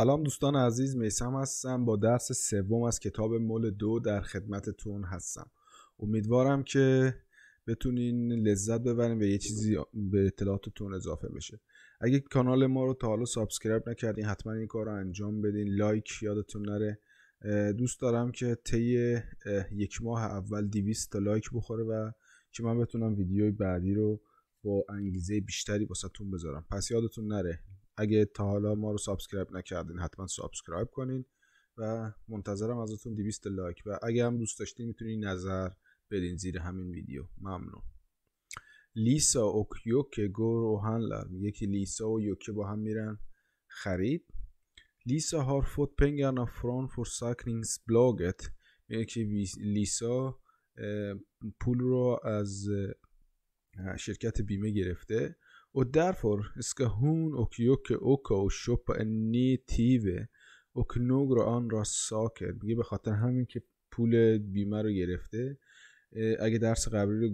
سلام دوستان عزیز میسم هستم با درس سوم از کتاب مول دو در خدمتتون هستم امیدوارم که بتونین لذت ببرین و یه چیزی به اطلاعاتتون اضافه بشه اگه کانال ما رو تا حالا سابسکرایب نکردین حتما این کار رو انجام بدین لایک یادتون نره دوست دارم که طی یک ماه اول 200 تا لایک بخوره و که من بتونم ویدیوی بعدی رو با انگیزه بیشتری واسهتون بذارم پس یادتون نره اگه تا حالا ما رو سابسکرایب نکردین حتما سابسکرایب کنین و منتظرم ازتون 200 لایک و اگه هم دوست داشتین میتونین نظر بدین زیر همین ویدیو ممنون لیسا و یوکه گور میگه که لیسا و یوکه با هم میرن خرید لیسا هار فوت پنگرنا فران فور ساکنینگز بلاگت میگه که لیسا پول رو از شرکت بیمه گرفته Och därför ska hon och Jocke åka och köpa en ny TV och några andra saker. Det بگه به خاطر همین که پول بیمه رو گرفته اگه درس قبلی رو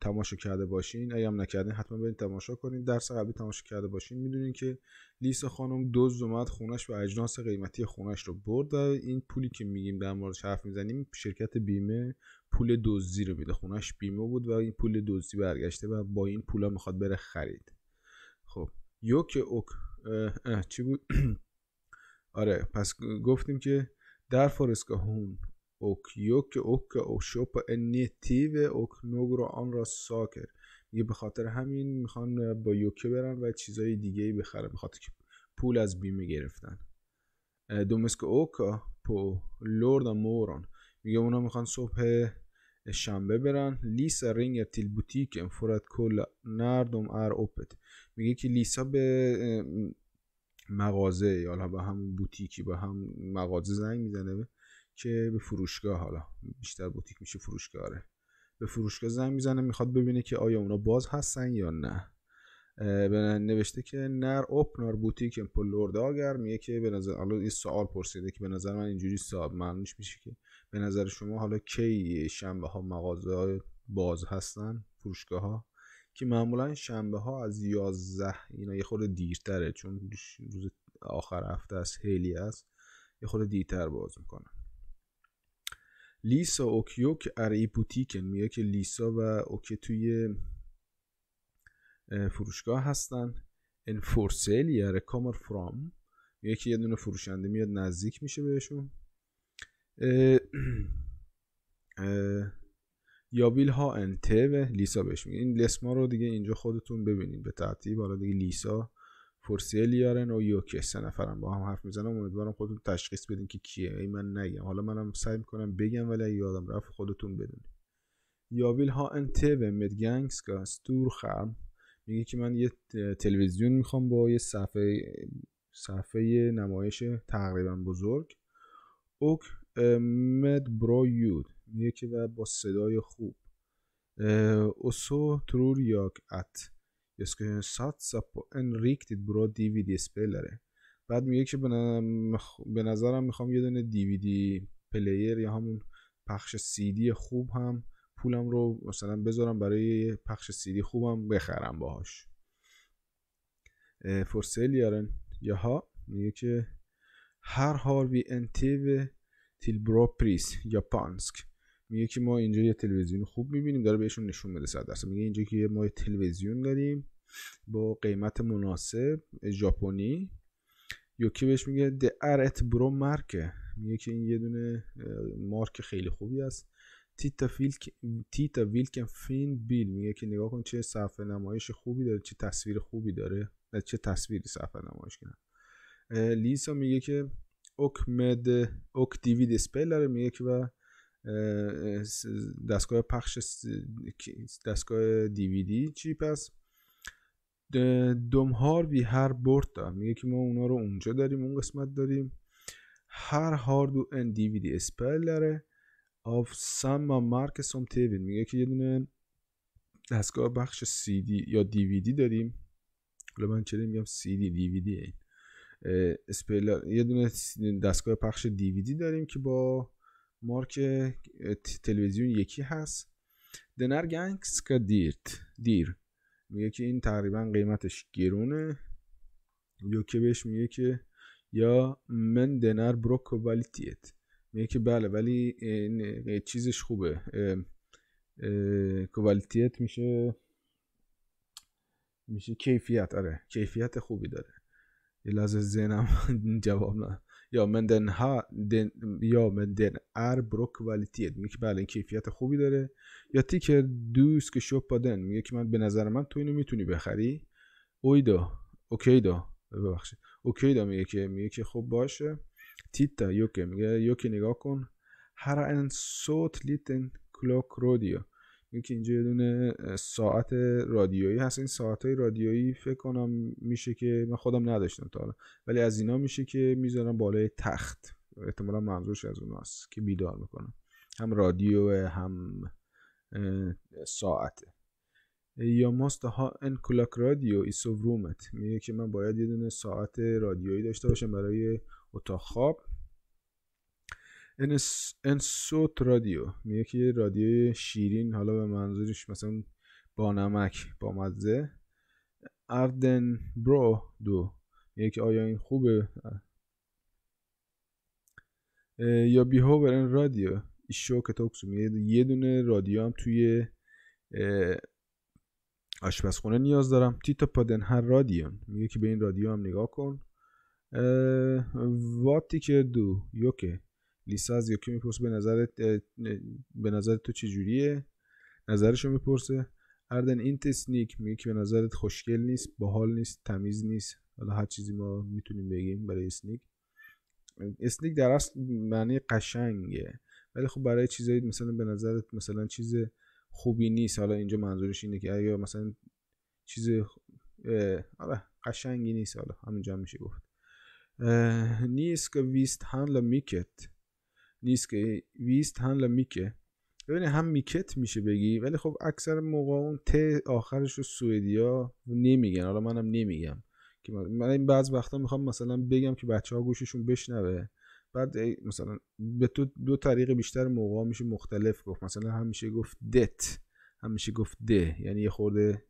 تماشا کرده باشین اگه هم نکردین حتما برین تماشا کنین درس قبلی تماشا کرده باشین میدونین که لیسا خانم دوز اومد خونش و اجناس قیمتی خونش رو برد و این پولی که میگیم در مورد حرف میزنیم شرکت بیمه پول دزدی رو میده خونش بیمه بود و این پول دزدی برگشته و با این پولا میخواد بره خرید خب یوک اوک چی بود آره پس گفتیم که در فارسکا هون och اوک او och en اوک TV och några andra saker میگه به خاطر همین میخوان با یوکه برن و چیزای دیگه ای به خاطر که پول از بیمه گرفتن دومسک اوکا پو لورد موران میگه اونا میخوان صبح شنبه برن لیسا رینگ تیل بوتیک فورت کل نردم ار اوپت میگه که لیسا به مغازه یا به هم بوتیکی به هم مغازه زنگ میزنه که به فروشگاه حالا بیشتر بوتیک میشه فروشگاه آره. به فروشگاه زنگ میزنه میخواد ببینه که آیا اونا باز هستن یا نه به نوشته که نر اوپنر بوتیک پل اگر میگه که به نظر حالا این سوال پرسیده که به نظر من اینجوری صاحب معنیش میشه که به نظر شما حالا کی شنبه ها مغازه باز هستن فروشگاه ها که معمولا شنبه ها از 11 اینا یه خورده دیرتره چون روز آخر هفته است هیلی است یه خورده دیرتر باز میکنن لیسا اوکیوک اره ای بوتیکن میگه که لیسا و اوکی توی فروشگاه هستن فورسیل یاره کامر فرام میگه که یه دونه فروشنده میاد نزدیک میشه بهشون یا ویل ها انتو لیسا بهش میگه این لسما رو دیگه اینجا خودتون ببینید به ترتیب حالا دیگه لیسا پرسی او و یوکه سه نفرم با هم حرف میزنم امیدوارم خودتون تشخیص بدین که کیه ای من نگم حالا منم سعی میکنم بگم ولی یادم رفت خودتون بدونید یاویل ها انتبه مدگنگسکا استور خرم میگه که من یه تلویزیون میخوام با یه صفحه صفحه نمایش تقریبا بزرگ اوک مد یود میگه که با صدای خوب اوسو ترور یاک ات یا satsa på en riktigt bra DVD-spelare بعد میگه که به نظرم میخوام یه دونه دیویدی پلیر یا همون پخش سیدی خوب هم پولم رو مثلا بذارم برای پخش سیدی خوبم بخرم باهاش فرسل یارن ها میگه که هر هار وی ان تیل برو پریس یا پانسک میگه که ما اینجا یه تلویزیون خوب میبینیم داره بهشون نشون میده صد درصد میگه اینجا که ما یه تلویزیون داریم با قیمت مناسب ژاپنی یوکی بهش میگه ارت برو مارکه میگه که این یه دونه مارک خیلی خوبی است تیتا ویلک تیتا ویلکن فین بیل میگه که نگاه کن چه صفحه نمایش خوبی داره چه تصویر خوبی داره چه تصویری صفحه نمایش کنه لیسا میگه که اوک مد اوک دیوید اسپیلر میگه که و دستگاه پخش دستگاه دیویدی چی پس دوم وی هر برد دارم میگه که ما اونا رو اونجا داریم اون قسمت داریم هر هارد و اندیویدی اسپیل داره آف سم مارک سوم تیوین میگه که یه دونه دستگاه بخش سی دی یا دیویدی داریم حالا من چرا میگم سی دی ویدی این اسپیلر یه دونه دستگاه پخش دیویدی داریم که با مارک تلویزیون یکی هست دنر گنگس که دیرت دیر میگه که این تقریبا قیمتش گرونه که بهش میگه که یا من دنر برو کوالیتیت میگه که بله ولی این چیزش خوبه کوالیتیت میشه میشه کیفیت آره کیفیت خوبی داره یه لحظه جواب نه یا مندن ها یا den, ja men den بله این کیفیت خوبی داره یا تیکر دوس که شوپا دن میگه که من به نظر من تو اینو میتونی بخری اویدا دا ببخشید اوکیدا میگه که میگه که خوب باشه تیتا یوکه میگه یوکی نگاه کن هر ان سوت لیتن کلوک رودیو اینکه اینجا یه دونه ساعت رادیویی هست این ساعت های رادیویی فکر کنم میشه که من خودم نداشتم تا ولی از اینا میشه که میذارم بالای تخت احتمالا منظورش از اوناست که بیدار میکنم هم رادیو هم ساعته یا ماست ها ان کلاک رادیو ایسو رومت میگه که من باید یه دونه ساعت رادیویی داشته باشم برای اتاق خواب انسوت رادیو میگه که یه رادیوی شیرین حالا به منظورش مثلا با نمک با مزه اردن برو دو میگه که آیا این خوبه یا برن رادیو ایشو که توکسو یه دونه رادیو هم توی آشپزخونه نیاز دارم تیتا پادن هر رادیو میگه که به این رادیو هم نگاه کن واتی که دو یوکه لیسا از یکی میپرسه به نظرت به نظر تو چه جوریه نظرشو میپرسه اردن این تسنیک میگه که به نظرت خوشگل نیست باحال نیست تمیز نیست حالا هر چیزی ما میتونیم بگیم برای اسنیک اسنیک در اصل معنی قشنگه ولی خب برای چیزایی مثلا به نظرت مثلا چیز خوبی نیست حالا اینجا منظورش اینه که اگه مثلا چیز آره قشنگی نیست حالا همینجا میشه گفت نیست که ویست هنلا میکت نیست که ویست هم میکه ببین هم میکت میشه بگی ولی خب اکثر موقع اون ت آخرش رو سوئدیا نمیگن حالا منم نمیگم که من این بعض وقتا میخوام مثلا بگم که بچه ها گوششون بشنوه بعد مثلا به تو دو طریق بیشتر موقع میشه مختلف گفت مثلا همیشه گفت دت همیشه گفت ده یعنی یه خورده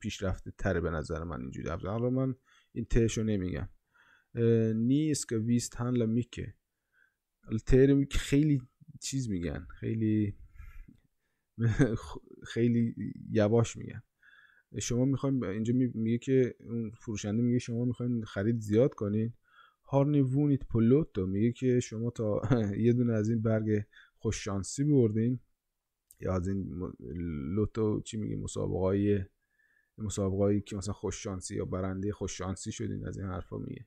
پیشرفته تره به نظر من اینجوری حالا من این تهشو نمیگم نیست که ویست هنلا میکه ترم خیلی چیز میگن خیلی خیلی یواش میگن شما میخوایم اینجا میگه که اون فروشنده میگه شما میخواین خرید زیاد کنین هارنی وونیت پلوتو میگه که شما تا یه دونه از این برگ خوششانسی بردین یا از این لوتو چی میگه مسابقه های مسابقه هایی که مثلا خوششانسی یا برنده خوششانسی شدین از این حرفا میگه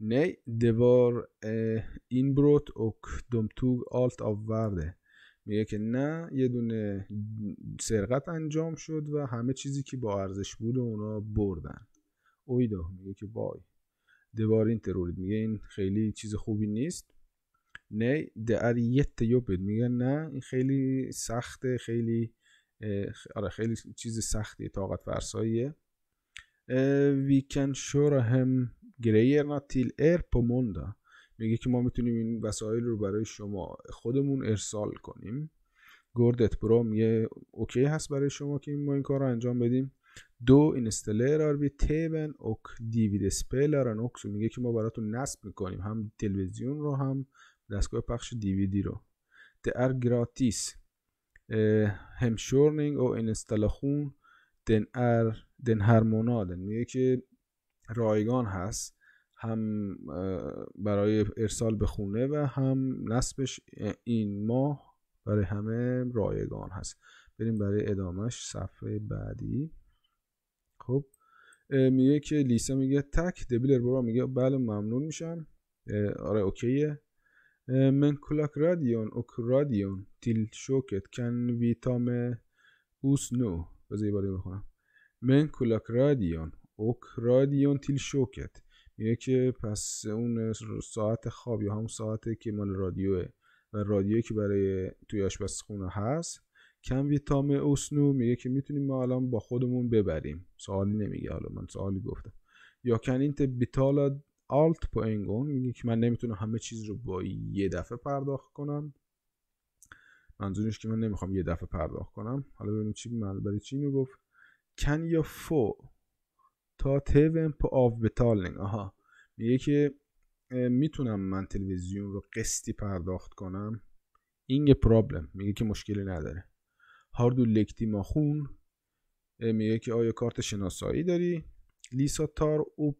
نی، det این eh, inbrott och de tog میگه که نه یه دونه سرقت انجام شد و همه چیزی که با ارزش بود اونا بردن اویدا میگه که وای دوار این ترورید میگه این خیلی چیز خوبی نیست نه در یه یت یوبید میگه نه این خیلی سخته خیلی خیلی چیز سختی طاقت فرساییه وی کن هم. گریرنا تیل ایر مونده میگه که ما میتونیم این وسایل رو برای شما خودمون ارسال کنیم گردت برو میگه اوکی هست برای شما که ما این کار رو انجام بدیم دو اینستلر بی تیبن اوک دیوید سپیلر اوکس میگه که ما براتون نصب میکنیم هم تلویزیون رو هم دستگاه پخش دیویدی رو ده ار گراتیس همشورنینگ او اینستلاخون دن ار دن میگه که رایگان هست هم برای ارسال به خونه و هم نصبش این ماه برای همه رایگان هست بریم برای ادامهش صفحه بعدی خب میگه که لیسا میگه تک دبیلر برو میگه بله ممنون میشم آره اوکیه من کلاک رادیون اوک رادیون تیل شوکت کن ویتام اوس نو بذاری بخونم من کلاک رادیون اوکرادیون تیل شوکت میگه که پس اون ساعت خواب یا همون ساعته که مال رادیوه و رادیویی که برای توی آشپزخونه هست کم ویتام اسنو میگه که میتونیم ما الان با خودمون ببریم سوالی نمیگه حالا من سوالی گفتم یا کنینت بیتالا آلت پوینگون میگه که من نمیتونم همه چیز رو با یه دفعه پرداخت کنم منظورش که من نمیخوام یه دفعه پرداخت کنم حالا ببینیم چی برای چی میگفت کن یا فو تیون پا آف بتالنگ آها میگه که میتونم من تلویزیون رو قسطی پرداخت کنم این پرابلم میگه که مشکلی نداره هاردو لکتی ماخون میگه که آیا کارت شناسایی داری لیسا تار اوپ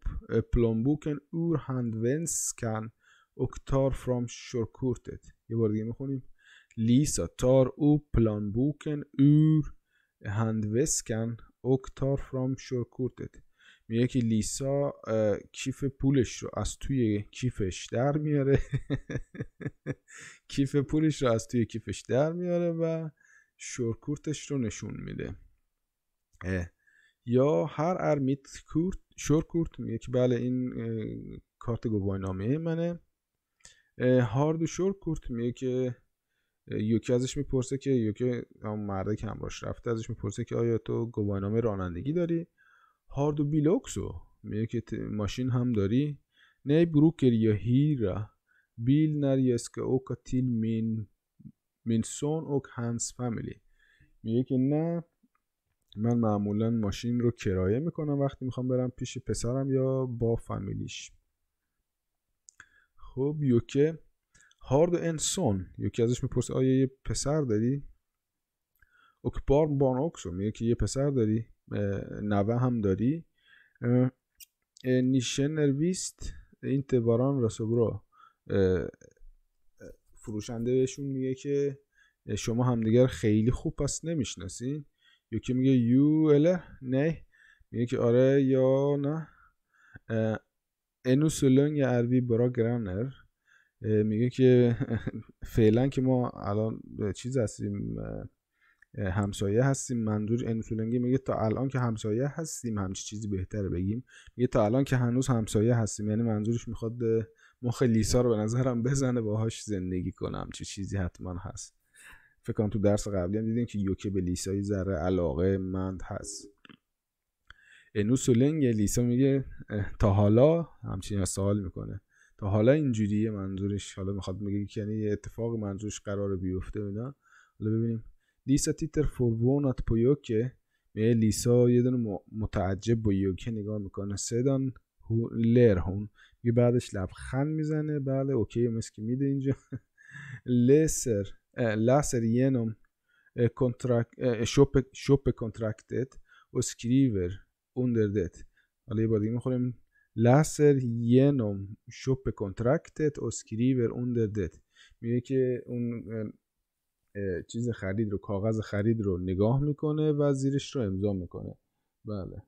پلانبوکن اور هندونسکن اکتار فرام شرکورتت یه بار دیگه میخونیم لیسا تار او پلانبوکن اور هندوسکن اکتار فرام شرکورتت میگه که لیسا کیف پولش رو از توی کیفش در میاره کیف پولش رو از توی کیفش در میاره و شورکورتش رو نشون میده یا هر ارمیت کورت شورکورت میگه که بله این کارت گواهینامه منه هارد و شورکورت میگه که یوکی ازش میپرسه که یوکی مرده که همراهش رفته ازش میپرسه که آیا تو گواهینامه رانندگی داری هارد و بیلوکسو میگه که ماشین هم داری نه بروکر یا هیرا بیل نریس که او تیل من سون او هنس فامیلی میگه که نه من معمولا ماشین رو کرایه میکنم وقتی میخوام برم پیش پسرم یا با فامیلیش خب یوکه هارد ان سون یوکی ازش میپرسه آیا یه پسر داری اوک بار بان اوکسو میگه که یه پسر داری نوه هم داری نیشه نرویست این تباران فروشنده بهشون میگه که شما همدیگر خیلی خوب پس نمیشناسین یکی میگه یو اله نه میگه که آره یا نه انو سولونگ عربی برا گرانر میگه که فعلا که ما الان چیز هستیم همسایه هستیم منظور انفلنگی میگه تا الان که همسایه هستیم همچی چیزی بهتره بگیم میگه تا الان که هنوز همسایه هستیم یعنی منظورش میخواد مخ لیسا رو به نظرم بزنه باهاش زندگی کنم چه چیزی حتما هست فکر کنم تو درس قبلی هم دیدیم که یوکه به لیسای ذره علاقه مند هست انو لیسا میگه تا حالا همچین سوال میکنه تا حالا اینجوریه منظورش حالا میخواد میگه یعنی اتفاق منظورش قرار بیفته اینا حالا ببینیم لیسا تیتر فور وونات یوکه به لیسا یه دونه متعجب با یوکه نگاه میکنه سدان لر هون یه بعدش لبخند میزنه بله اوکی مسکی میده اینجا لسر لسر ینم شوپ کنترکتت و سکریور اوندر دت حالا یه بار دیگه میخوریم لسر ینم شوپ کنترکتت و سکریور اوندر دت میگه که اون چیز خرید رو کاغذ خرید رو نگاه میکنه و زیرش رو امضا میکنه بله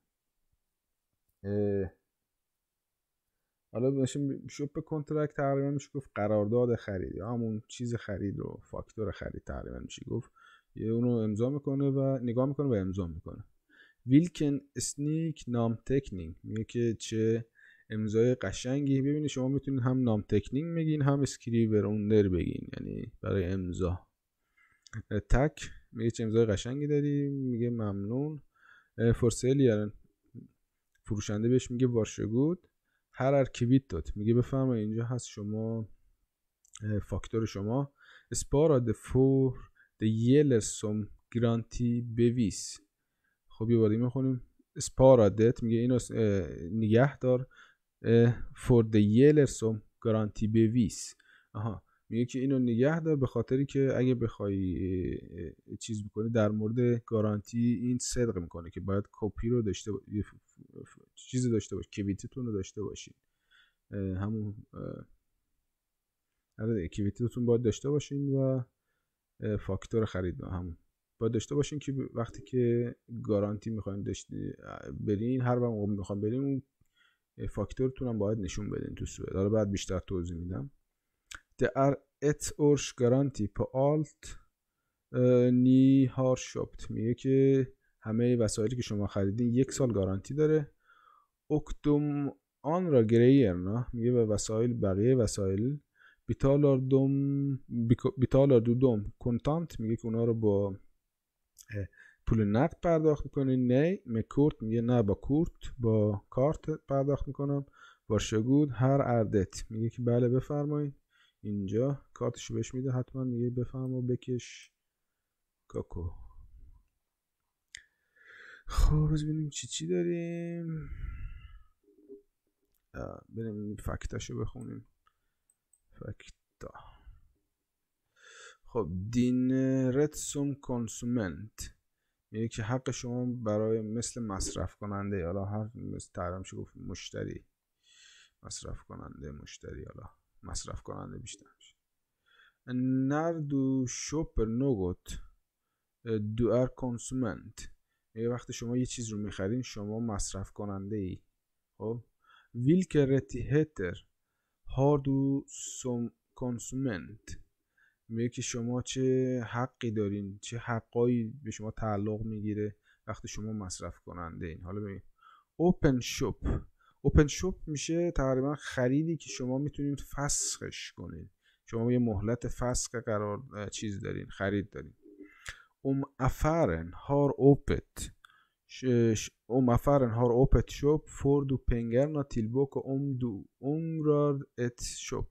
حالا شوب شوپ کنترکت تقریبا میشه گفت قرارداد خرید یا همون چیز خرید رو فاکتور خرید تقریبا میشه گفت یه اونو امضا میکنه و نگاه میکنه و امضا میکنه ویلکن اسنیک نام تکنینگ میگه که چه امضای قشنگی ببینید شما میتونید هم نام تکنینگ میگین هم اسکریبر اون بگین یعنی برای امضا تک میگه چه امضای قشنگی داری میگه ممنون فرسل یارن فروشنده بهش میگه وارشگود هر ارکیویت داد میگه بفهم اینجا هست شما فاکتور شما اسپارا د فور د یل سوم گرانتی بویس خب یه باری میخونیم اسپارا دت میگه اینو نگه دار فور د یل سوم گرانتی بویس آها میگه که اینو نگه دار به خاطری که اگه بخوای چیز بکنی در مورد گارانتی این صدق میکنه که باید کپی رو داشته باشی، چیزی داشته باشی، کویتتون رو داشته باشین همون آره کویتتون باید داشته باشین و فاکتور خرید همون باید داشته باشین که وقتی که گارانتی میخواین داشته برین هر وقت میخواین برین اون فاکتورتون هم باید نشون بدین تو سوئد حالا بعد بیشتر توضیح میدم Det er ett års garanti på alt نی هار میگه که همه وسایلی که شما خریدین یک سال گارانتی داره اکتوم آن را گریرنا میگه به وسایل بقیه وسایل بیتالار دوم بیتالار کنتانت میگه که اونا رو با پول نقد پرداخت میکنین نه مکورت میگه نه با کورت با کارت پرداخت میکنم شگود هر اردت میگه که بله بفرمایید اینجا کارتش بهش میده حتما میگه بفهم و بکش کاکو خب ببینیم چی چی داریم بریم فکتاشو بخونیم فکتا خب دین رتسوم کنسومنت میگه که حق شما برای مثل مصرف کننده حالا هر مثل گفت مشتری مصرف کننده مشتری حالا مصرف کننده بیشتر میشه نردو شوپر نوگوت دوار کنسومنت یه وقتی شما یه چیز رو میخرین شما مصرف کننده ای خب هتر رتیهتر هاردو سوم کنسومنت میگه که شما چه حقی دارین چه حقایی به شما تعلق میگیره وقتی شما مصرف کننده این حالا ببین اوپن شوپ اوپن شوپ میشه تقریبا خریدی که شما میتونید فسخش کنید شما یه مهلت فسخ قرار چیز دارین خرید دارین ام افرن هار اوپت ام افرن هار اوپت شوپ فور دو پنگرنا بوک ام دو امرار ات شوپ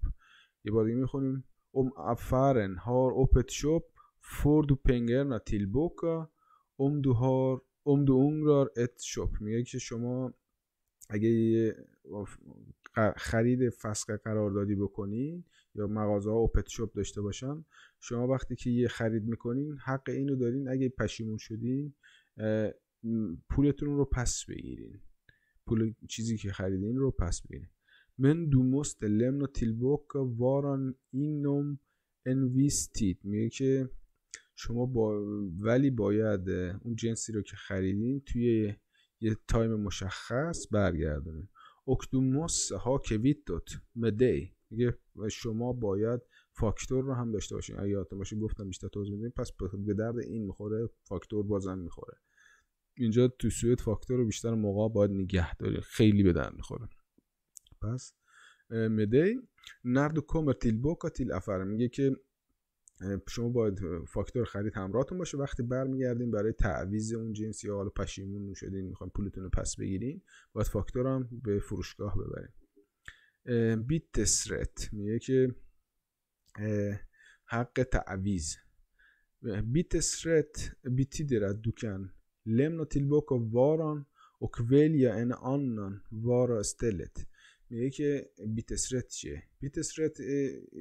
یه بار دیگه میخونیم ام افرن هار اوپت شوپ فور دو پنگرنا بوک ام دو هار ام دو ات شوپ میگه که شما اگه یه خرید فسخ قراردادی بکنین یا مغازه ها اوپت شاپ داشته باشن شما وقتی که یه خرید میکنین حق اینو دارین اگه پشیمون شدین پولتون رو پس بگیرین پول چیزی که خریدین رو پس بگیرین من دو دومست لمن تیلبوک واران اینم انویستید میگه که شما ولی باید اون جنسی رو که خریدین توی یه تایم مشخص برگردونه اکتوموس ها دوت مدی میگه شما باید فاکتور رو هم داشته باشین اگه یادتون باشه گفتم بیشتر توضیح میدیم پس به درد این میخوره فاکتور بازم میخوره اینجا تو سویت فاکتور رو بیشتر موقع باید نگه داری خیلی به درد میخوره پس مدی نرد و کمر تیل بوکا تیل افر میگه که شما باید فاکتور خرید همراهتون باشه وقتی برمیگردیم برای تعویض اون جنس یا حالا پشیمون شدین میخواین پولتون رو پس بگیرین باید فاکتور هم به فروشگاه ببریم بیت تسرت میگه که حق تعویز بیت سرت بیتی درد دوکن لمنا tillbaka واران واران یا ان انان وارا استلت میگه که بیت چیه بیت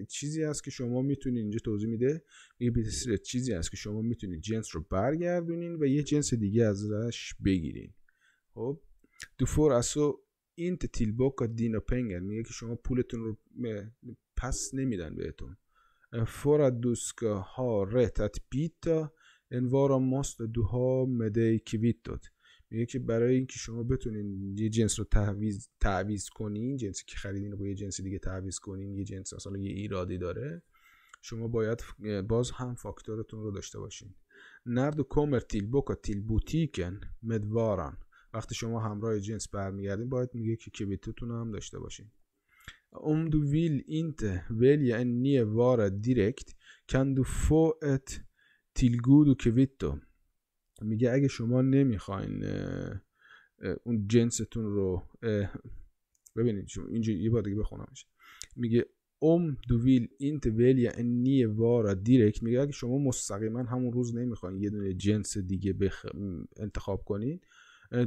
چیزی است که شما میتونید اینجا توضیح میده میگه بیت چیزی است که شما میتونید جنس رو برگردونین و یه جنس دیگه ازش بگیرین خب فور اسو این تیلبوکا دینا پنگر میگه که شما پولتون رو پس نمیدن بهتون فورا دوسکا ها رتت بیتا انوارا ماست دوها مده کیویت داد میگه که برای اینکه شما بتونین یه جنس رو تعویض تعویض کنین جنسی که خریدین رو با یه جنس دیگه تعویض کنین یه جنس اصلا یه ایرادی داره شما باید باز هم فاکتورتون رو داشته باشین نرد و کمر تیل بوکا تیل بوتیکن مدوارن وقتی شما همراه جنس برمیگردین باید میگه که کبیتتون هم داشته باشین ویل ویل اینت ویل یا en دیرکت کندو کندو فو ات میگه اگه شما نمیخواین اون جنستون رو ببینید شما اینجا یه بار دیگه بخونمش میگه ام دوویل اینت ویل وارا میگه اگه شما مستقیما همون روز نمیخواین یه دونه جنس دیگه انتخاب کنین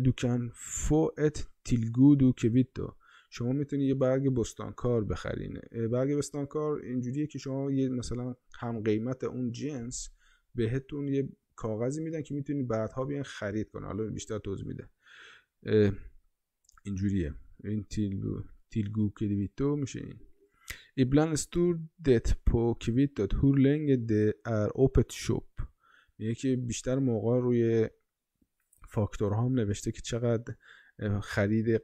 دوکن فوت تیلگودو کویتو شما میتونی یه برگ بستانکار بخرین برگ بستانکار اینجوریه که شما یه مثلا هم قیمت اون جنس بهتون یه کاغذی میدن که میتونید بعدها بیان خرید کن حالا بیشتر توضیح میده اینجوریه این تیلگو تیلگو کدیویتو میشه این استور دت پو کویت kvittot هور لنگ ده ار اوپت میگه که بیشتر موقع روی فاکتور هم نوشته که چقدر خرید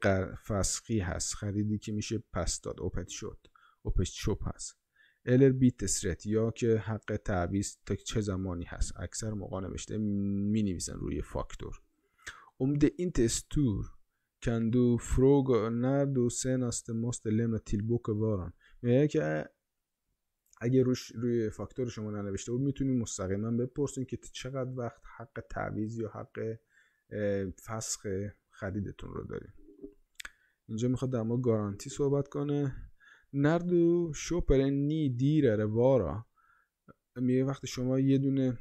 فسخی هست خریدی که میشه پس داد اوپت شد اوپت شپ هست الر بیت یا که حق تعویض تا چه زمانی هست اکثر موقع نوشته می نویسن روی فاکتور عمده این تستور دو فروگ fråga سن سن است مست لم تیل وارن. میگه که اگه روش روی فاکتور شما ننوشته بود میتونید مستقیما بپرسین که چقدر وقت حق تعویض یا حق فسخ خریدتون رو داریم اینجا میخواد در مورد گارانتی صحبت کنه و شوپر نی دیره رو وارا میگه وقتی شما یه دونه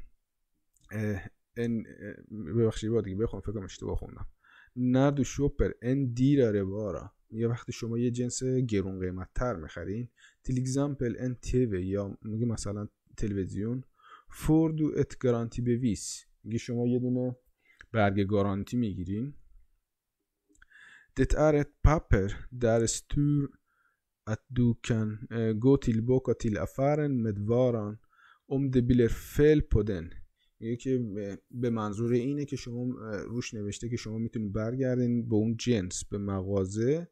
ان ببخشید با دیگه بخونم فکرم اشتباه خوندم نردو شوپر ان دیره رو وارا میگه وقتی شما یه جنس گرون قیمت تر میخرین تیل اگزمپل ان تیوی یا میگه مثلا تلویزیون فوردو ات گارانتی به ویس میگه شما یه دونه برگ گارانتی میگیرین دت ارت پاپر در استور att du kan gå tillbaka till affären med varan om det blir fel på den یکی به منظور اینه که شما روش نوشته که شما میتونید برگردین به اون جنس به مغازه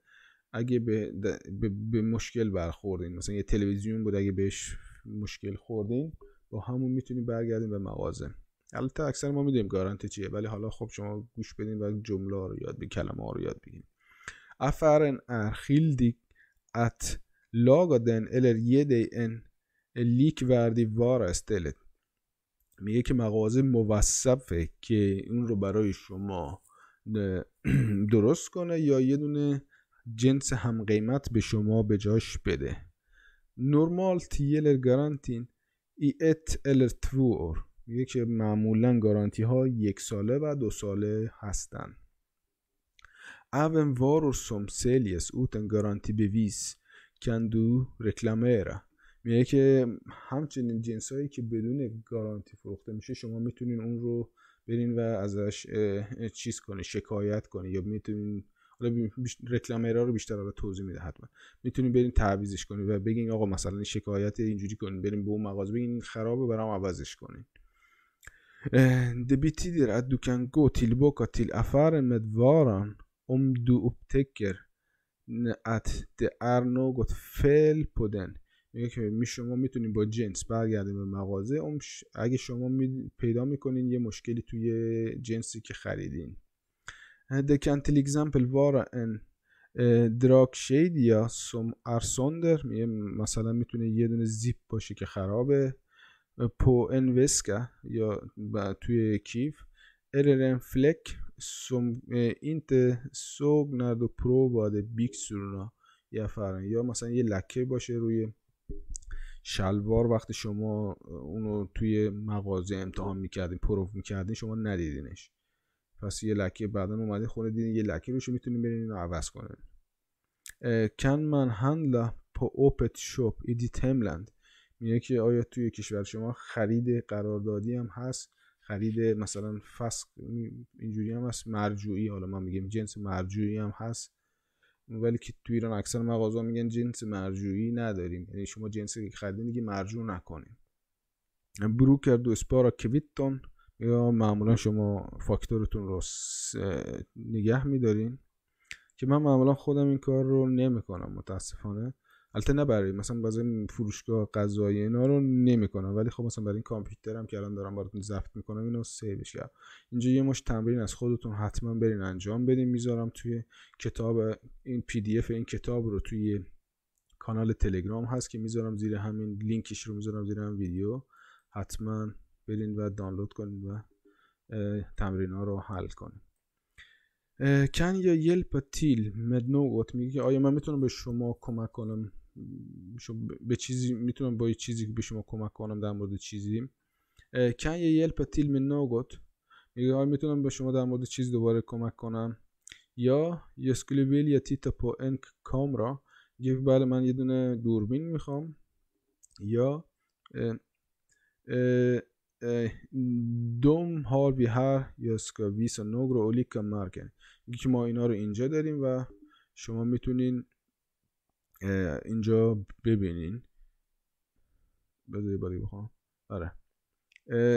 اگه به, به, به مشکل برخوردین مثلا یه تلویزیون بود اگه بهش مشکل خوردین با همون میتونید برگردین به مغازه البته اکثر ما میدونیم گارانتی چیه ولی حالا خب شما گوش بدین و جمله رو یاد بگیرید کلمه ها رو یاد بگیرید افرن ارخیلدی ات laga den eller ge وار استلت میگه که مغازه موصفه که اون رو برای شما درست کنه یا یه دونه جنس هم قیمت به شما بجاش بده نرمال تیلر گارانتین ای ات الر میگه که معمولا گارانتی ها یک ساله و دو ساله هستند avem som اوتن utan garantibevis kan du reklamera میگه که همچنین جنس هایی که بدون گارانتی فروخته میشه شما میتونین اون رو برین و ازش چیز کنی، شکایت کنی یا میتونین حالا رکلامرا رو بیشتر رو توضیح میده حتما میتونین برین تعویزش کنین و بگین آقا مثلا شکایت اینجوری کنین برین به اون مغازه بگین خرابه برام عوضش کنین دبیتی دیر att du تیل تیل تیل om du upptäcker att det är något fel på den میگه شما میتونید با جنس برگردید به مغازه اگه شما پیدا میکنین یه مشکلی توی جنسی که خریدین Det kan till exempel دراک شیدیا شید یا som är sönder. مثلا میتونه یه دونه زیپ باشه که خرابه eh, på en väska یا توی کیف eller فلک ته سوگ سوگ نردو پرو باده بیک i یا مثلا یه لکه باشه روی شلوار وقتی شما اونو توی مغازه امتحان میکردین پروف میکردین شما ندیدینش پس یه لکه بعدا اومدین خونه دیدین یه لکه روشو میتونین برین اینو عوض کنین کن من هندل پا اوپت شوپ ایدی تملند میگه که آیا توی کشور شما خرید قراردادی هم هست خرید مثلا فسق اینجوری هم هست مرجوعی حالا ما میگم جنس مرجوعی هم هست ولی که تو ایران اکثر مغازه میگن جنس مرجوعی نداریم یعنی شما جنسی که خریدین میگی مرجوع نکنیم بروکر دو اسپارا کویتون یا معمولا شما فاکتورتون رو نگه میدارین که من معمولا خودم این کار رو نمیکنم متاسفانه البته نه برای مثلا بعضی فروشگاه غذایی اینا رو نمیکنم ولی خب مثلا برای این کامپیوترم که الان دارم براتون ضبط میکنم اینو سیوش کردم اینجا یه مش تمرین از خودتون حتما برین انجام بدین میذارم توی کتاب این پی دی اف این کتاب رو توی کانال تلگرام هست که میذارم زیر همین لینکش رو میذارم زیر هم ویدیو حتما برین و دانلود کنین و تمرین ها رو حل کنین کن یا یلپ تیل مد میگه آیا من میتونم به شما کمک کنم به چیزی میتونم با چیزی که به شما کمک کنم در مورد چیزی کن یه یلپ تیل من نوگوت میگه میتونم به شما در مورد چیز دوباره کمک کنم یا یه یا تیتا پو انک کامرا گیف بله من یه دونه دوربین میخوام یا دوم هار بی هر یا سکا ویسا نوگ رو اولیکا که ما اینا رو اینجا داریم و شما میتونین اینجا ببینین بذاری باری بخوام آره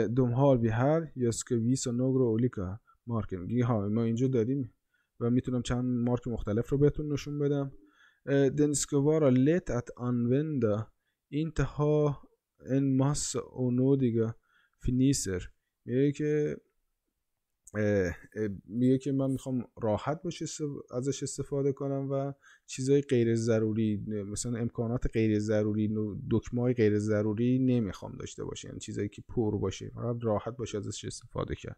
دوم هار بی هر یا سکه ویس و نو رو اولیکا مارک ها ما اینجا داریم و میتونم چند مارک مختلف رو بهتون نشون بدم دنسکوارا لیت ات انوندا این ها ماس او نو دیگه فنیسر که میگه که من میخوام راحت باشه ازش استفاده کنم و چیزای غیر ضروری مثلا امکانات غیر ضروری دکمه های غیر ضروری نمیخوام داشته باشه یعنی چیزایی که پر باشه فقط راحت باشه ازش استفاده کرد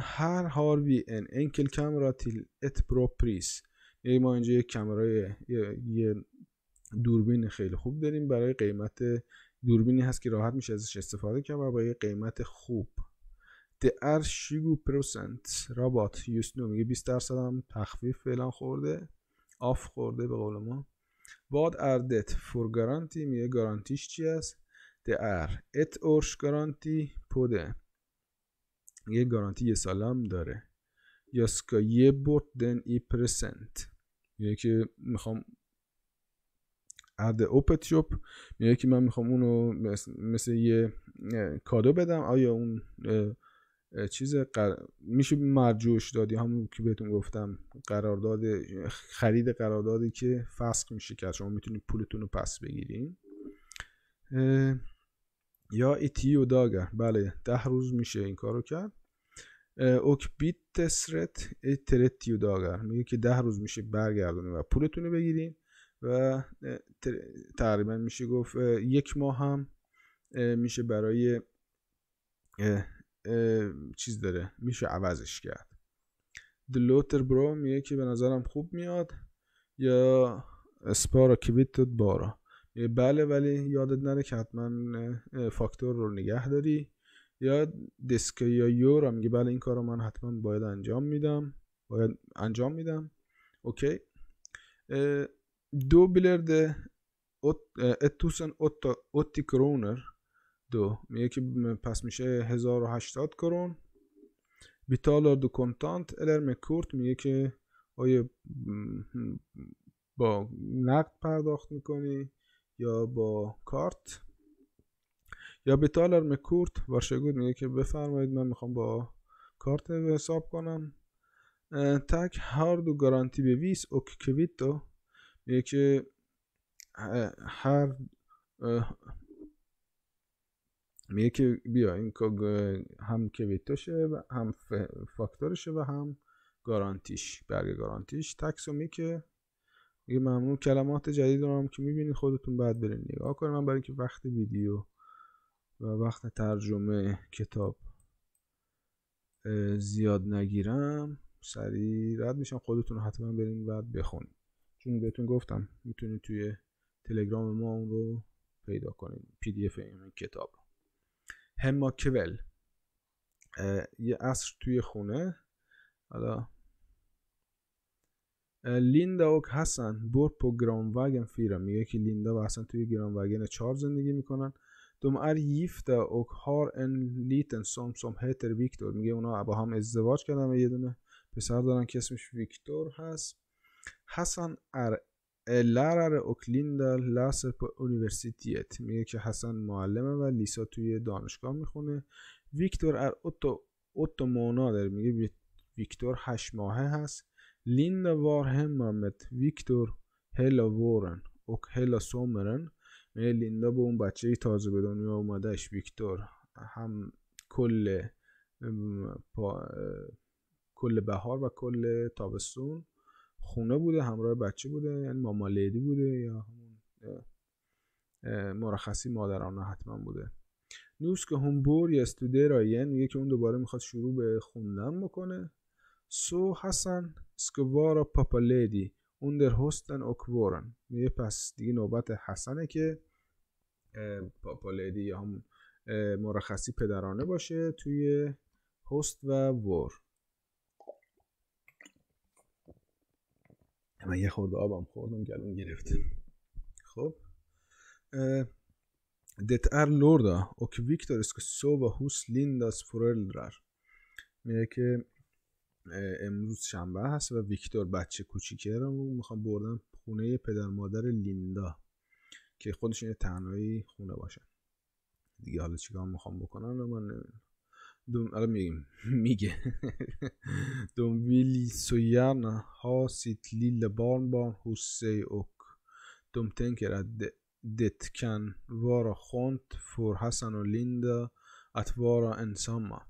هر هاروی ان انکل کامرا تیل ات پروپریس یعنی ما اینجا یه کمرای یه دوربین خیلی خوب داریم برای قیمت دوربینی هست که راحت میشه ازش استفاده کرد و با یه قیمت خوب در ار Percent رابط یوسنو میگه 20 درصد هم تخفیف فعلا خورده آف خورده به قول ما باد اردت فور گارانتی میگه گارانتیش چی است The ات گارانتی پوده یه گارانتی یه سال داره یا یه بورد دن ای پرسنت میگه که میخوام اد اوپت شپ میگه که من میخوام اونو مثل, مثل یه کادو بدم آیا اون چیز قر... میشه مرجوش دادی همون که بهتون گفتم قرارداد خرید قراردادی که فسخ میشه که شما میتونید پولتون رو پس بگیریم یا ایتیو داگر بله ده روز میشه این کارو کرد اوک بیت تسرت ترتیو داگر میگه که ده روز میشه برگردونی و پولتون رو بگیرین و تقریبا میشه گفت یک ماه هم میشه برای چیز داره میشه عوضش کرد دلوتر برو میگه که به نظرم خوب میاد یا اسپارا کویتت بارا میگه بله ولی یادت نره که حتما فاکتور رو نگه داری یا دسک یا یورا میگه بله این کار رو من حتما باید انجام میدم باید انجام میدم اوکی دو بلرد اتوسن کرونر دو میگه که پس میشه 1080 کرون بیتالر دو کنتانت الر مکورت میگه که آیا با نقد پرداخت میکنی یا با کارت یا بیتالر مکورت ورشگود میگه که بفرمایید من میخوام با کارت حساب کنم تک هر دو گارانتی به ویس اوک کویتو میگه که هر میگه که بیا این هم کویتاشه و هم فاکتورشه و هم گارانتیش برگ گارانتیش تکس رو که ممنون کلمات جدید رو هم که میبینید خودتون بعد برین نگاه کنید من برای که وقت ویدیو و وقت ترجمه کتاب زیاد نگیرم سریع رد میشم خودتون حتما برین بعد بخونید چون بهتون گفتم میتونید توی تلگرام ما اون رو پیدا کنید پی دی اف این کتاب رو هماکول یه عصر توی خونه حالا لیندا و حسن بور پو گران وگن فیرا میگه که لیندا و حسن توی گران وگن چهار زندگی میکنن دومار ار یفتا و هار ان لیتن سوم سوم هتر ویکتور میگه اونا با هم ازدواج کردن و یه دونه پسر دارن که اسمش ویکتور هست حسن ار لرر لاسر پا اونیورسیتیت میگه که حسن معلمه و لیسا توی دانشگاه میخونه ویکتور ار اوتو اوتو مونا داره میگه ویکتور هشت ماهه هست لیندا وار هممت ویکتور هلا وارن اوک هلا سومرن میگه لیندا به اون بچه تازه به دنیا اومدهش ویکتور هم کل پا... کل بهار و کل تابستون خونه بوده همراه بچه بوده یعنی ماما لیدی بوده یا همون مرخصی مادرانه حتما بوده نوس که بور یا استوده میگه که اون دوباره میخواد شروع به خوندن بکنه سو حسن سکوارا پاپا لیدی اون در هستن اکوارن میگه پس دیگه نوبت حسنه که پاپا لیدی یا هم مرخصی پدرانه باشه توی هست و ور من یه خورده آبم خوردم گلون گرفت خب لوردا، او lördag که Viktor سو و هوس لینداس föräldrar. میگه که امروز شنبه هست و ویکتور بچه کوچیکه رو میخوام بردم خونه پدر مادر لیندا که خودشون یه تنهایی خونه باشن دیگه حالا چیکار میخوام بکنم؟ من نمیدونم دوم آره میگه دوم ویلی ها سیت لیل بان بان حسی اوک دوم تنکر اد دت کن وارا خونت فور حسن و لیندا ات وارا انسان ما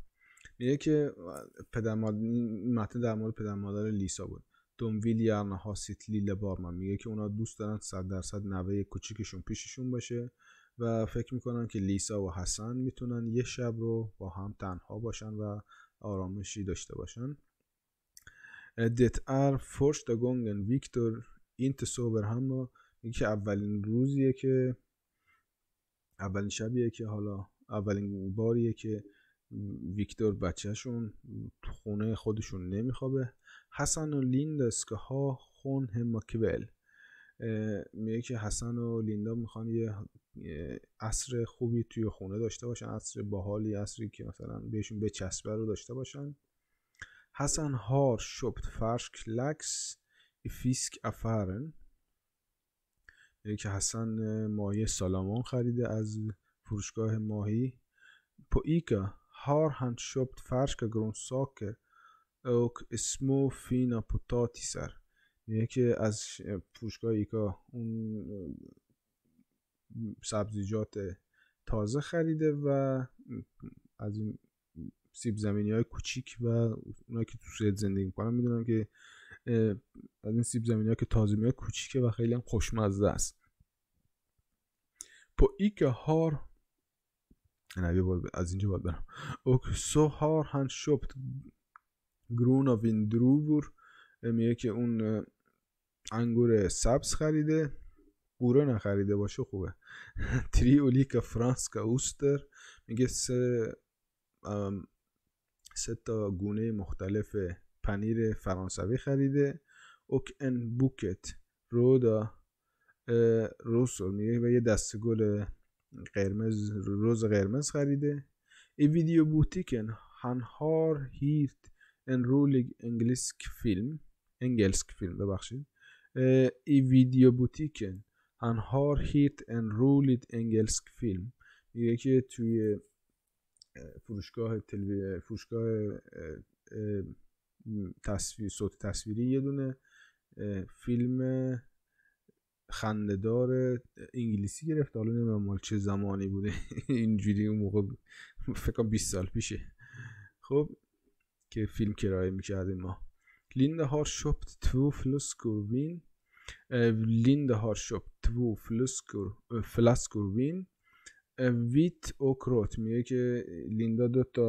میگه که پدر مادر متن در مورد پدر مادر لیسا بود دوم ویلی ها سیت لیل میگه که اونا دوست دارن صد درصد نوه کوچیکشون پیششون باشه و فکر میکنم که لیسا و حسن میتونن یه شب رو با هم تنها باشن و آرامشی داشته باشن دیتر är دا گونگن ویکتور اینت هم میگه اولین روزیه که اولین شبیه که حالا اولین باریه که ویکتور بچهشون خونه خودشون نمیخوابه حسن و لیندا ها خون هم کبل میگه که حسن و لیندا میخوان یه عصر خوبی توی خونه داشته باشن عصر باحالی عصری که مثلا بهشون چسبه رو داشته باشن حسن هار شپت فرش لکس فیسک افرن یعنی که حسن ماهی سالامون خریده از فروشگاه ماهی ایکا هار هند شپت فرشک اسمو فینا پوتاتی سر یعنی که از فروشگاه ایکا اون سبزیجات تازه خریده و از این سیب زمینی های کوچیک و اونایی که تو سوئد زندگی میکنن میدونم که از این سیب زمینی ها که تازه میاد کوچیکه و خیلی هم خوشمزه است پو ایک بیا هار از اینجا باید برم اوک سو هار هن شپت گرون آف این میگه که اون انگور سبز خریده قوره نخریده باشه خوبه تریولیک فرانسکا اوستر میگه سه سه تا گونه مختلف پنیر فرانسوی خریده اوک ان بوکت رودا روز میگه و یه دستگل قرمز روز قرمز خریده ای ویدیو بوتیکن هنهار هیت ان فیلم انگلیسک فیلم انگلیسک فیلم ببخشید ای ویدیو بوتیکن ان هیت هیت and رولید انگلسک فیلم میگه که توی فروشگاه تلوی... فروشگاه تصویر صوت تصویری یه دونه فیلم خندهدار انگلیسی گرفت حالا نمیدونم مال چه زمانی بوده اینجوری اون موقع فکر کنم 20 سال پیشه خب که فیلم کرایه میکردیم ما لینده هار شپت تو فلوس لیندا هارشوب شب تو فلسکر وین ویت اوکروت کروت که لنده دوتا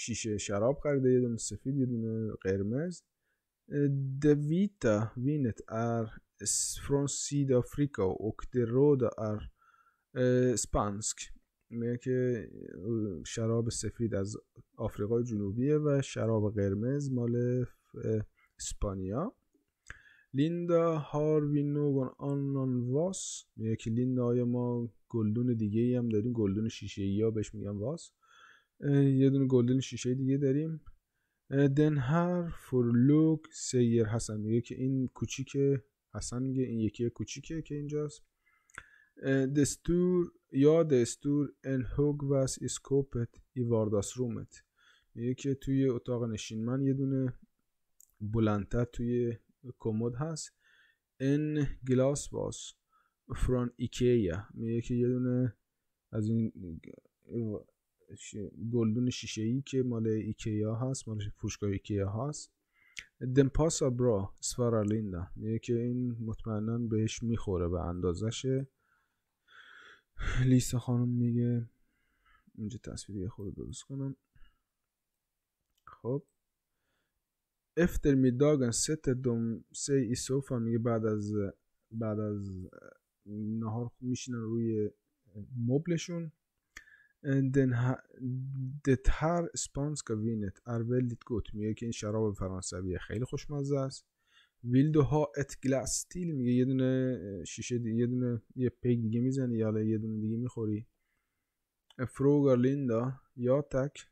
شیشه شراب خریده یه دونه سفید یه دونه قرمز دویتا وینت ار فرانسید افریقا و اکترود ار سپانسک میگه که شراب سفید از آفریقای جنوبیه و شراب قرمز مال اسپانیا لیندا هاروی آنان واس میگه که لیندا های ما گلدون دیگه ای هم داریم گلدون شیشه ها بهش میگن واس یه دونه گلدون شیشه دیگه داریم دنهر فرلوک سیر حسن میگه که این کوچیک حسن میگه این یکی کوچیکه که اینجاست دستور یا دستور انهوگ واس اسکوپت ایوارداس رومت میگه که توی اتاق نشین من یه دونه بلندتر توی کمد هست ان گلاس باس فران ایکیا میگه که یه دونه از این گلدون شیشه ای که مال ایکیا هست مال فروشگاه ایکیا هست دمپاسا برا سفارالیندا میگه که این مطمئنا بهش میخوره به اندازشه لیسا خانم میگه اینجا تصویری خود درست کنم خب می middagen sätter de sig میگه بعد از بعد نهار میشینن روی مبلشون den, det اسپانس spanska وینت ار گوت میگه که این شراب فرانسویه خیلی خوشمزه است ویلدو ها ات گلاس تیل میگه یه دونه شیشه یه دونه یه پیک دیگه میزنی یا یه دونه دیگه میخوری فروگر لیندا یا تک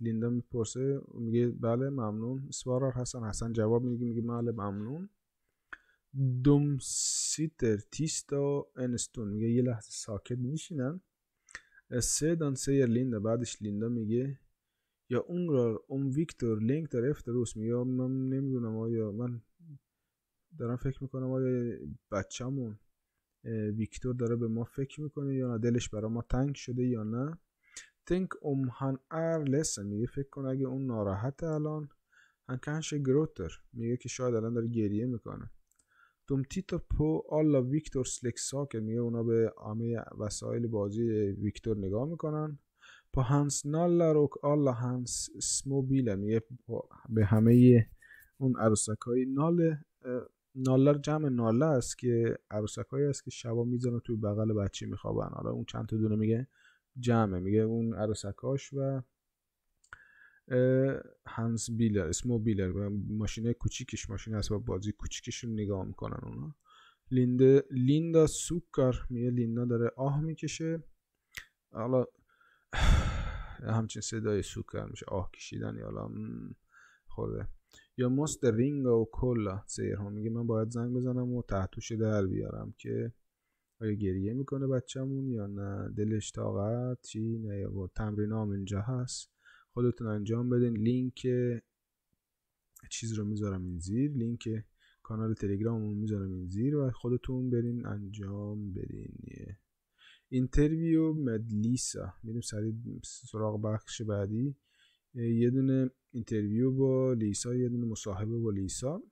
لیندا میپرسه میگه بله ممنون سوارار حسن حسن جواب میگه میگه بله ممنون دوم سیتر تیستا انستون میگه یه لحظه ساکت میشینن سه سیر لیندا بعدش لیندا میگه یا اون را اون ویکتور لینک در افتروس میگه من نمیدونم آیا من دارم فکر میکنم آیا بچه‌مون ویکتور داره به ما فکر میکنه یا نه دلش برای ما تنگ شده یا نه Tänk اوم han är ledsen. میگه فکر اگه اون ناراحت الان han گروتر میگه که شاید الان داره گریه میکنه De پو آلا ویکتور سلک ساکر میگه اونا به همه وسایل بازی ویکتور نگاه میکنن پا هنس نالر روک آلا هنس سموبیل میگه به همه اون عروسک های نال نالر جمع ناله است که عروسک است که شبا میزنه توی بغل بچه میخوابن حالا اون چند تا دونه میگه جمعه میگه اون عروسکاش و هانس بیلر اسمو بیلر ماشین کوچیکش ماشین اسباب بازی کوچیکش رو نگاه میکنن اونا لینده لیندا سوکر میگه لیندا داره آه میکشه حالا همچین صدای سوکر میشه آه کشیدن یا خورده یا مست رینگا و کلا سیر میگه من باید زنگ بزنم و تحتوش در بیارم که آیا گریه میکنه بچهمون یا نه دلش طاقت چی نه و تمرین هم اینجا هست خودتون انجام بدین لینک چیز رو میذارم این زیر لینک کانال تلگرام رو میذارم این زیر و خودتون برین انجام بدین اینترویو مدلیسا میریم سریع سراغ بخش بعدی یه دونه اینترویو با لیسا یه دونه مصاحبه با لیسا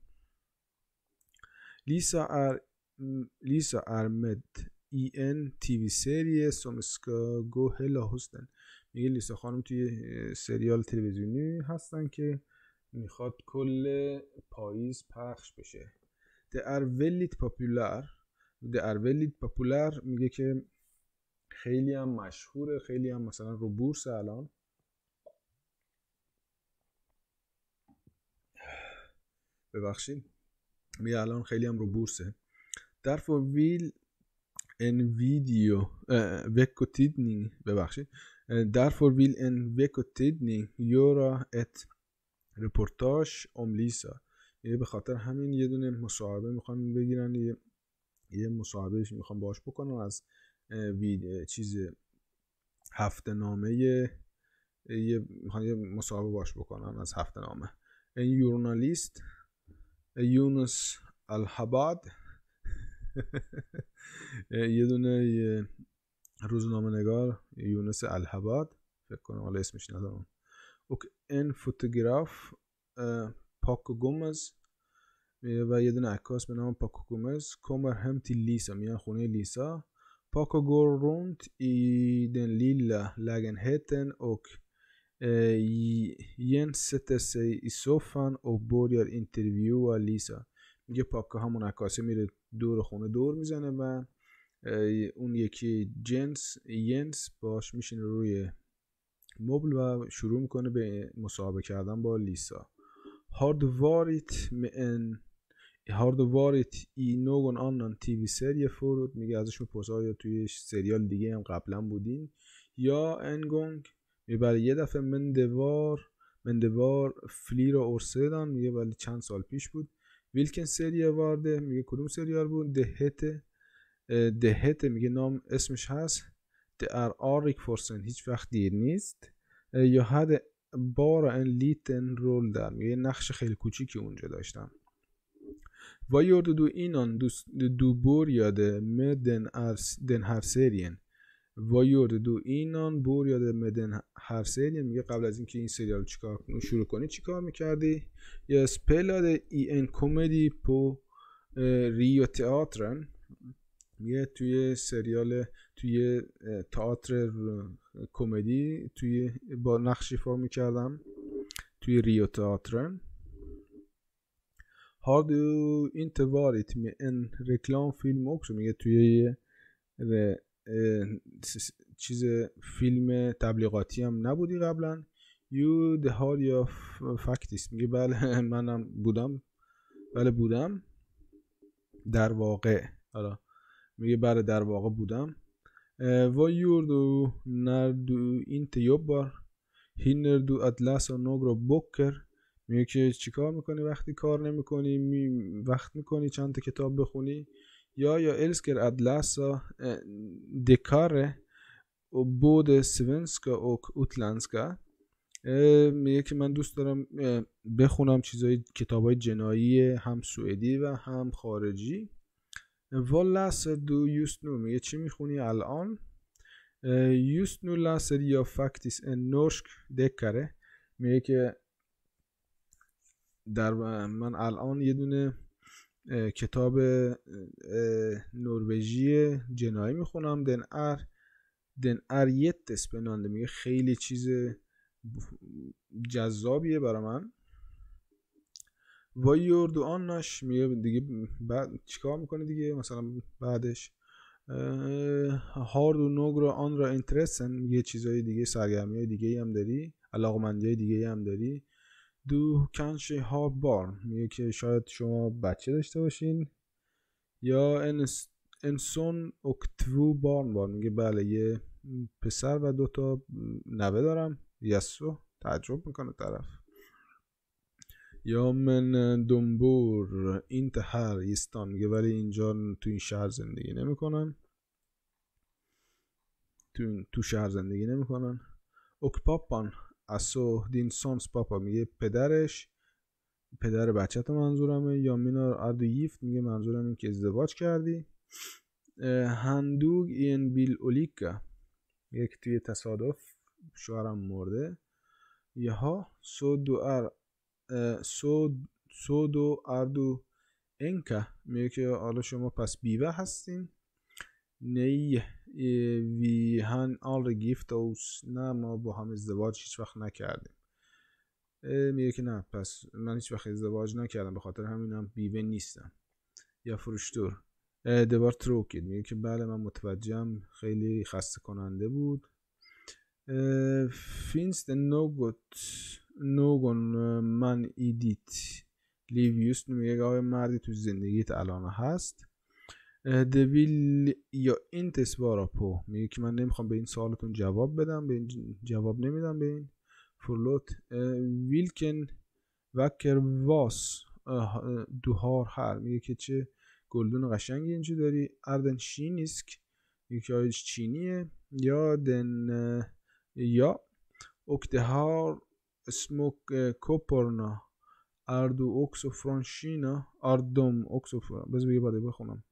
لیسا ار Lisa این EN تیوی سری سومسکا گو هلا هستن میگه لیسا خانم توی سریال تلویزیونی هستن که میخواد کل پاییز پخش بشه The پاپولار Popular The Popular میگه که خیلی هم مشهوره خیلی هم مثلا رو بورس الان ببخشید میگه الان خیلی هم رو بورسه Därför en video, äh, veckotidning, bebachshi, äh, därför vill en veckotidning göra ett reportage om Lisa. یعنی به خاطر همین یه دونه مصاحبه میخوان بگیرن یه, یه مصاحبهش میخوان باش بکنن از چیز هفته نامه یه میخوان یه مصاحبه باش بکنن از هفته نامه این یورنالیست یونس الحباد Eh, یه دونه روزنامه نگار یونس الحباد فکر کنم حالا اسمش ندارم och en fotograf eh, Paco Gomez و یه دونه عکاس به نام پاکو گومز kommer hem till Lisa میان خونه لیسا پاکو går runt i den lilla lägenheten och eh, Jens sätter sig i soffan och börjar intervjua Lisa یه پاکه همون عکاسه میره دور خونه دور میزنه و اون یکی جنس ینس باش میشینه روی مبل و شروع میکنه به مصاحبه کردن با لیسا هاردواریت من هاردواریت ای نوگون آنان تیوی سریه فرود میگه ازش میپرسه آیا توی سریال دیگه هم قبلا بودین یا انگونگ میبره یه دفعه من دوار من دوار فلی را میگه ولی چند سال پیش بود ویلکن سری وارده میگه کدوم سریال بود دهت دهت میگه نام اسمش هست ار آریک فورسن هیچ وقت دیر نیست یا هد بار ان لیتن رول در میگه نقش خیلی کوچیکی اونجا داشتم و یورد دو اینان دو, دو بور یاده مدن دن هر سرین دو اینان بور یاد مدن هر یا میگه قبل از اینکه این سریال چیکار شروع کنی چیکار میکردی یا سپلاد ای این کمدی پو ریو تئاترن میگه توی سریال توی تئاتر کمدی توی با نقش ایفا میکردم توی ریو تئاترن Har du میان می فیلم en فیلم توی چیز فیلم تبلیغاتی هم نبودی قبلا یو the هار یا فکتیس میگه بله منم بودم بله بودم در واقع حالا میگه بله در واقع بودم و یوردو نردو این تیوبار هینر دو اطلاس و نوگرو بوکر میگه که چیکار میکنی وقتی کار نمیکنی می وقت میکنی چند تا کتاب بخونی یا یا älskar att läsa و بود سوینسکا både svenska میگه که من دوست دارم بخونم چیزای کتاب های جنایی هم سوئدی و هم خارجی و لسر دو یوست نو میگه چی میخونی الان یوست نو لسر یا فکتیس ان نورشک دکره میگه که در من الان یه دونه کتاب نروژی جنایی میخونم دن ار دن یت اسپناند میگه خیلی چیز جذابیه برای من و یوردو آناش میگه دیگه بعد چیکار میکنه دیگه مثلا بعدش هارد و نوگ آن را اینترسن یه چیزای دیگه سرگرمی های دیگه هم داری علاقمندی های دیگه هم داری دو کنشی ها بار میگه که شاید شما بچه داشته باشین یا انسان انسون اکتوو بارن بار میگه بله یه پسر و دوتا نوه دارم یسو تعجب میکنه طرف یا من دنبور این تهر میگه ولی اینجا تو این شهر زندگی نمیکنن تو, تو شهر زندگی نمیکنن اکپاپان اسو دین سومس پاپا میگه پدرش پدر تو منظورمه یا مینار اردو یفت میگه منظورم این که ازدواج کردی هندوگ این بیل اولیکا یک توی تصادف شوهرم مرده یه ها دو ار سو اردو انکه میگه که حالا شما پس بیوه هستین نیه هن آل گیفت اوس نه ما با هم ازدواج هیچ وقت نکردیم میگه که نه پس من هیچ وقت ازدواج نکردم به خاطر همینم بیوه نیستم یا فروشتور دوبار تروکید میگه که بله من متوجهم خیلی خسته کننده بود فینست نوگوت نوگون من ایدیت لیویوس میگه که آقای مردی تو زندگیت الان هست دویل یا این تسوارا پو میگه که من نمیخوام به این سوالتون جواب بدم به این جواب نمیدم به این فرلوت ویلکن وکر واس دوهار هر میگه که چه گلدون قشنگی اینجا داری اردن شینیسک یکی آیش چینیه یا دن یا اکتهار سموک کوپرنا اردو اکسو فرانشینا اردوم اکسو فرانشینا بذار بخونم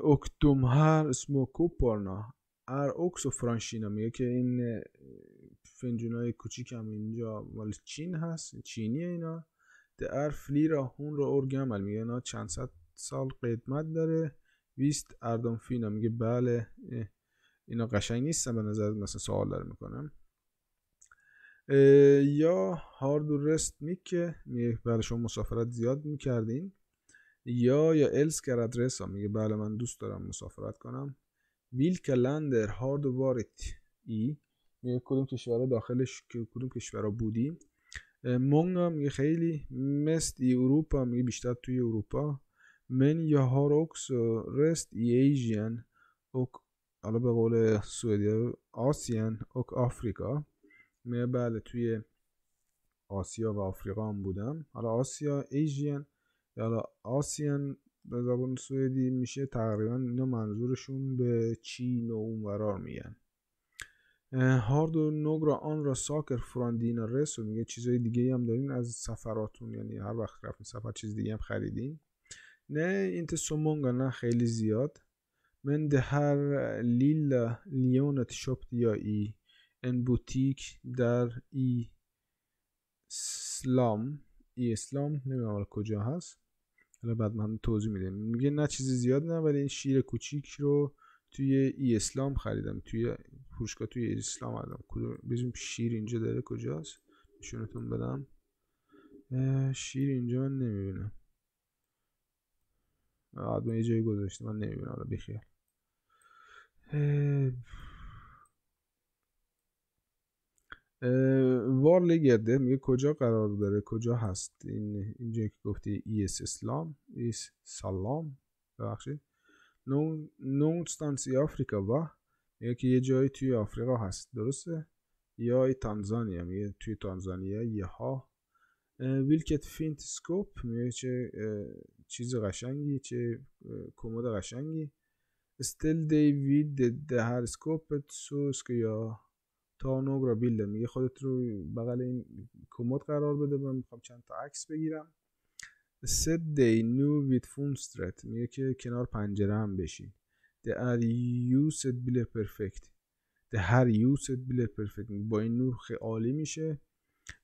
och هر här småkopparna är också från میگه که این های کوچیک هم اینجا مال چین هست چینی اینا در فلیرا هون رو ارگمل میگه اینا چندصد سال قدمت داره ویست اردم فینا میگه بله اینا قشنگ نیستن به نظر مثلا سوال داره میکنم یا هاردو رست میکه میگه بله شما مسافرت زیاد میکردین یا یا الس که آدرسا میگه بله من دوست دارم مسافرت کنم ویل کلندر هارد وارت ای میگه کدوم کشورها داخلش کدوم کشورها بودی مونگا میگه خیلی مست ای اروپا میگه بیشتر توی اروپا من یا هاروکس رست ای ایژین اوک حالا به قول سویدی آسیان اوک آفریقا میگه بله توی آسیا و آفریقا هم بودم حالا آسیا ایژین حالا آسیان به زبان سوئدی میشه تقریبا اینا منظورشون به چین و اونورار میگن هارد و نوگرا آن را ساکر فراندینا رس و میگه چیزای دیگه هم دارین از سفراتون یعنی هر وقت رفتین سفر چیز دیگه هم خریدین نه اینت سومونگا نه خیلی زیاد من ده هر لیل لیونت شپت یا ای ان بوتیک در ای سلام ای اسلام نمیدونم کجا هست حالا بعد من توضیح میده میگه نه چیزی زیاد نه ولی این شیر کوچیک رو توی ای اسلام خریدم توی فروشگاه توی ای اسلام خریدم شیر اینجا داره کجاست نشونتون بدم شیر اینجا من نمیبینم آدم یه جایی گذاشته من نمیبینم حالا بخیر وار لگرده میگه کجا قرار داره کجا هست این اینجا که گفتی ایس اسلام ایس سلام ببخشید نو نونستانسی آفریقا با میگه که یه جایی توی آفریقا هست درسته یا ای تانزانیا میگه توی تانزانیا یه ها ویلکت فینت سکوپ میگه چه چیز قشنگی چه کمد قشنگی استل دیوید ده هر سکوپت سوسک یا تا نوگ را بیلده میگه خودت رو بغل این کمد قرار بده من میخوام چند تا عکس بگیرم set نو new with funstret میگه که کنار پنجره هم بشین the are used بیل perfect the هر یوست بله perfect با این نور خیلی عالی میشه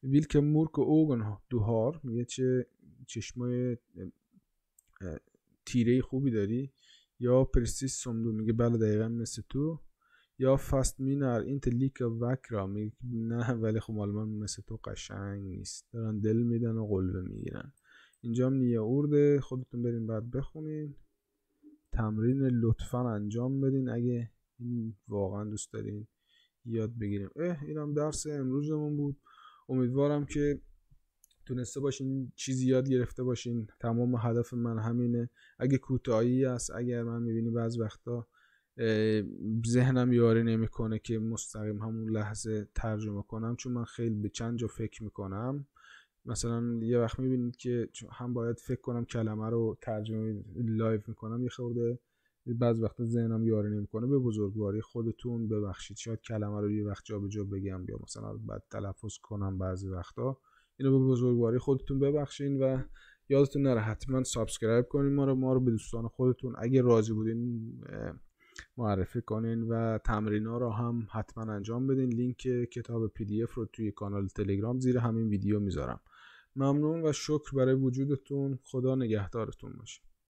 ویل که مورک اوگن دوهار میگه چه چشمای تیره خوبی داری یا پرسیس سمدو میگه بله دقیقا مثل تو یا فست مینر این تلیک وکرا نه ولی خب آلمان مثل تو قشنگ نیست دارن دل میدن و قلبه میگیرن اینجا هم نیه خودتون برین بعد بخونین تمرین لطفا انجام بدین اگه واقعا دوست دارین یاد بگیریم اه اینم درس امروزمون بود امیدوارم که تونسته باشین چیزی یاد گرفته باشین تمام هدف من همینه اگه کوتاهی است اگر من میبینی بعض وقتا ذهنم یاری نمیکنه که مستقیم همون لحظه ترجمه کنم چون من خیلی به چند جا فکر میکنم مثلا یه وقت میبینید که هم باید فکر کنم کلمه رو ترجمه لایف میکنم یه خورده بعض وقتا ذهنم یاری نمیکنه به بزرگواری خودتون ببخشید شاید کلمه رو یه وقت جابجا جا بگم یا مثلا بعد تلفظ کنم بعضی وقتا اینو به بزرگواری خودتون ببخشین و یادتون نره حتما سابسکرایب کنین ما رو ما رو به دوستان خودتون اگه راضی بودین معرفی کنین و تمرین ها را هم حتما انجام بدین لینک کتاب پی دی اف رو توی کانال تلگرام زیر همین ویدیو میذارم ممنون و شکر برای وجودتون خدا نگهدارتون باشه